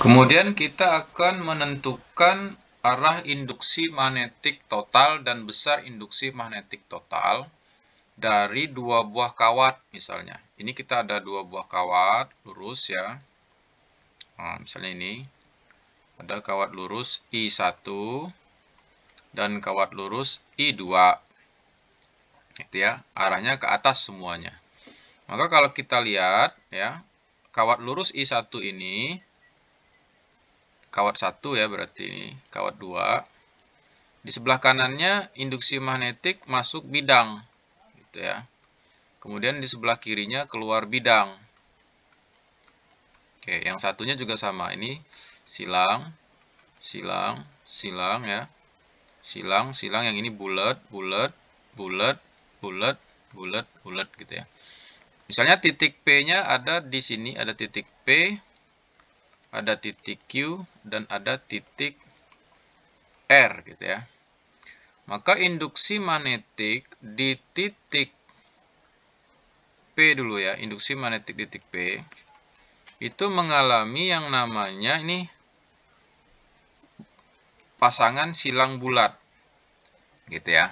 Kemudian kita akan menentukan arah induksi magnetik total dan besar induksi magnetik total dari dua buah kawat misalnya. Ini kita ada dua buah kawat lurus ya. Nah, misalnya ini ada kawat lurus I1 dan kawat lurus I2. Itu ya, arahnya ke atas semuanya. Maka kalau kita lihat ya, kawat lurus I1 ini kawat 1 ya berarti ini, kawat 2. Di sebelah kanannya induksi magnetik masuk bidang gitu ya. Kemudian di sebelah kirinya keluar bidang. Oke, yang satunya juga sama. Ini silang, silang, silang ya. Silang, silang yang ini bulat, bulat, bulat, bulat, bulat, bulat gitu ya. Misalnya titik P-nya ada di sini, ada titik P, ada titik Q, dan ada titik R gitu ya. Maka induksi magnetik di titik P dulu ya, induksi magnetik di titik P, itu mengalami yang namanya ini pasangan silang bulat gitu ya.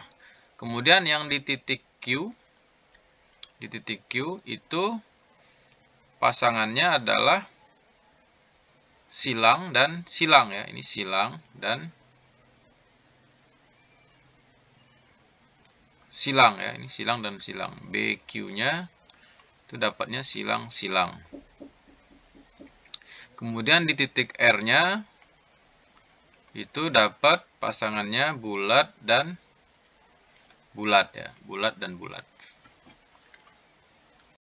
Kemudian yang di titik Q, di titik Q itu pasangannya adalah silang dan silang ya. Ini silang dan silang ya. Ini silang dan silang. BQ-nya itu dapatnya silang-silang. Kemudian di titik R-nya itu dapat pasangannya bulat dan bulat ya. Bulat dan bulat.